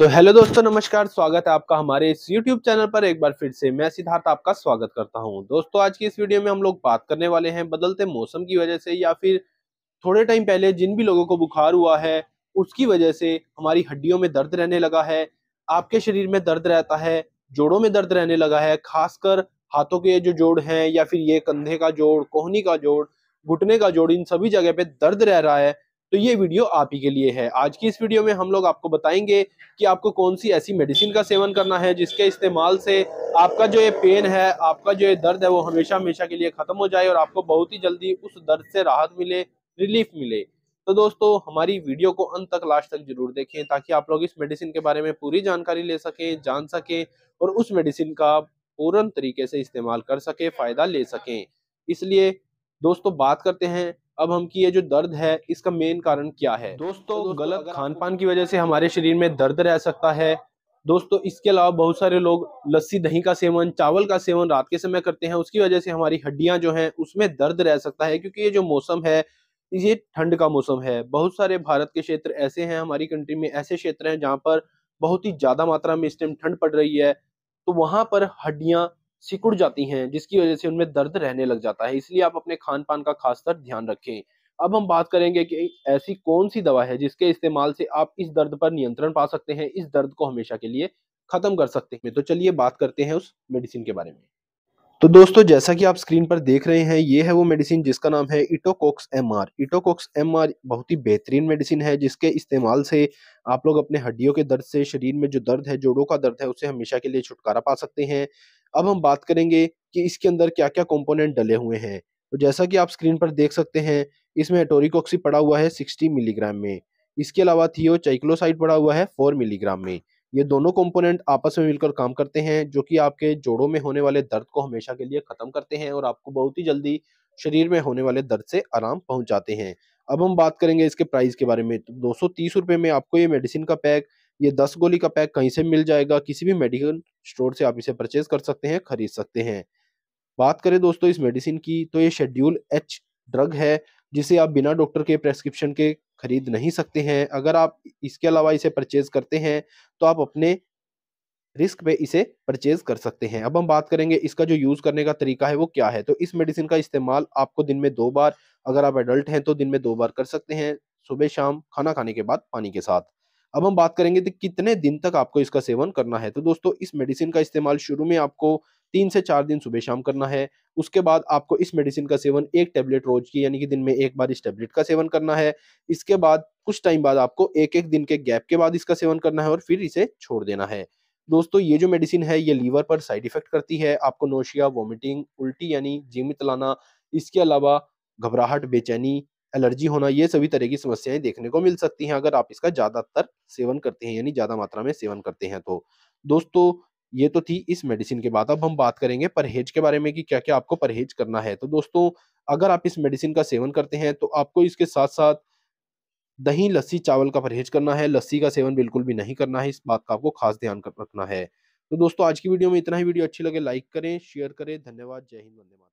तो हेलो दोस्तों नमस्कार स्वागत है आपका हमारे इस YouTube चैनल पर एक बार फिर से मैं सिद्धार्थ आपका स्वागत करता हूं दोस्तों आज की इस वीडियो में हम लोग बात करने वाले हैं बदलते मौसम की वजह से या फिर थोड़े टाइम पहले जिन भी लोगों को बुखार हुआ है उसकी वजह से हमारी हड्डियों में दर्द रहने लगा है आपके शरीर में दर्द रहता है जोड़ों में दर्द रहने लगा है खासकर हाथों के जो जोड़ हैं या फिर ये कंधे का जोड़ कोहनी का जोड़ घुटने का जोड़ इन सभी जगह पे दर्द रह रहा है तो ये वीडियो आप ही के लिए है आज की इस वीडियो में हम लोग आपको बताएंगे कि आपको कौन सी ऐसी मेडिसिन का सेवन करना है जिसके इस्तेमाल से आपका जो ये पेन है आपका जो ये दर्द है वो हमेशा हमेशा के लिए ख़त्म हो जाए और आपको बहुत ही जल्दी उस दर्द से राहत मिले रिलीफ मिले तो दोस्तों हमारी वीडियो को अंत तक लास्ट तक जरूर देखें ताकि आप लोग इस मेडिसिन के बारे में पूरी जानकारी ले सकें जान सकें और उस मेडिसिन का पूर्ण तरीके से इस्तेमाल कर सकें फ़ायदा ले सकें इसलिए दोस्तों बात करते हैं अब हम की ये जो दर्द है इसका मेन कारण क्या है दोस्तों, तो दोस्तों गलत खान पान की वजह से हमारे शरीर में दर्द रह सकता है दोस्तों इसके अलावा बहुत सारे लोग लस्सी दही का सेवन चावल का सेवन रात के समय करते हैं उसकी वजह से हमारी हड्डियां जो हैं उसमें दर्द रह सकता है क्योंकि ये जो मौसम है ये ठंड का मौसम है बहुत सारे भारत के क्षेत्र ऐसे हैं हमारी कंट्री में ऐसे क्षेत्र हैं जहाँ पर बहुत ही ज़्यादा मात्रा में इस टाइम ठंड पड़ रही है तो वहां पर हड्डियाँ सिकुड़ जाती हैं जिसकी वजह से उनमें दर्द रहने लग जाता है इसलिए आप अपने खान पान का खासकर ध्यान रखें अब हम बात करेंगे कि ऐसी कौन सी दवा है जिसके इस्तेमाल से आप इस दर्द पर नियंत्रण पा सकते हैं इस दर्द को हमेशा के लिए खत्म कर सकते हैं तो चलिए बात करते हैं उस मेडिसिन के बारे में तो दोस्तों जैसा कि आप स्क्रीन पर देख रहे हैं ये है वो मेडिसिन जिसका नाम है इटोकोक्स एम आर इटोकोक्स एम आर बहुत ही बेहतरीन मेडिसिन है जिसके इस्तेमाल से आप लोग अपने हड्डियों के दर्द से शरीर में जो दर्द है जोड़ों का दर्द है उसे हमेशा के लिए छुटकारा पा सकते हैं अब हम बात करेंगे कि इसके अंदर क्या क्या कंपोनेंट डले हुए हैं तो जैसा कि आप स्क्रीन पर देख सकते हैं इसमें एटोरिकॉक्सी पड़ा हुआ है 60 मिलीग्राम में इसके अलावा चाइक्लोसाइड पड़ा हुआ है 4 मिलीग्राम में ये दोनों कंपोनेंट आपस में मिलकर काम करते हैं जो कि आपके जोड़ों में होने वाले दर्द को हमेशा के लिए ख़त्म करते हैं और आपको बहुत ही जल्दी शरीर में होने वाले दर्द से आराम पहुंचाते हैं अब हम बात करेंगे इसके प्राइस के बारे में तो दो सौ में आपको ये मेडिसिन का पैक ये दस गोली का पैक कहीं से मिल जाएगा किसी भी मेडिकल स्टोर से आप इसे परचेज कर सकते हैं खरीद सकते हैं बात करें दोस्तों इस मेडिसिन की तो ये शेड्यूल एच ड्रग है जिसे आप बिना डॉक्टर के प्रेस्क्रिप्शन के खरीद नहीं सकते हैं अगर आप इसके अलावा इसे परचेज करते हैं तो आप अपने रिस्क पे इसे परचेज कर सकते हैं अब हम बात करेंगे इसका जो यूज़ करने का तरीका है वो क्या है तो इस मेडिसिन का इस्तेमाल आपको दिन में दो बार अगर आप एडल्ट हैं तो दिन में दो बार कर सकते हैं सुबह शाम खाना खाने के बाद पानी के साथ अब हम बात करेंगे तो कितने दिन तक आपको इसका सेवन करना है तो दोस्तों इस मेडिसिन का इस्तेमाल शुरू में आपको तीन से चार दिन सुबह शाम करना है उसके बाद आपको इस मेडिसिन का सेवन एक टेबलेट रोज की यानी कि दिन में एक बार इस टेबलेट का सेवन करना है इसके बाद कुछ टाइम बाद आपको एक एक दिन के गैप के बाद इसका सेवन करना है और फिर इसे छोड़ देना है दोस्तों ये जो मेडिसिन है ये लीवर पर साइड इफेक्ट करती है आपको नोशिया वॉमिटिंग उल्टी यानी जीमित लाना इसके अलावा घबराहट बेचैनी एलर्जी होना ये सभी तरह की समस्याएं देखने को मिल सकती हैं अगर आप इसका ज़्यादातर सेवन करते हैं यानी ज़्यादा मात्रा में सेवन करते हैं तो दोस्तों ये तो थी इस मेडिसिन के बाद अब हम बात करेंगे परहेज के बारे में कि क्या क्या आपको परहेज करना है तो दोस्तों अगर आप इस मेडिसिन का सेवन करते हैं तो आपको इसके साथ साथ दही लस्सी चावल का परहेज करना है लस्सी का सेवन बिल्कुल भी नहीं करना है इस बात का आपको खास ध्यान रखना है तो दोस्तों आज की वीडियो में इतना ही वीडियो अच्छी लगे लाइक करें शेयर करें धन्यवाद जय हिंद वंदे मातरम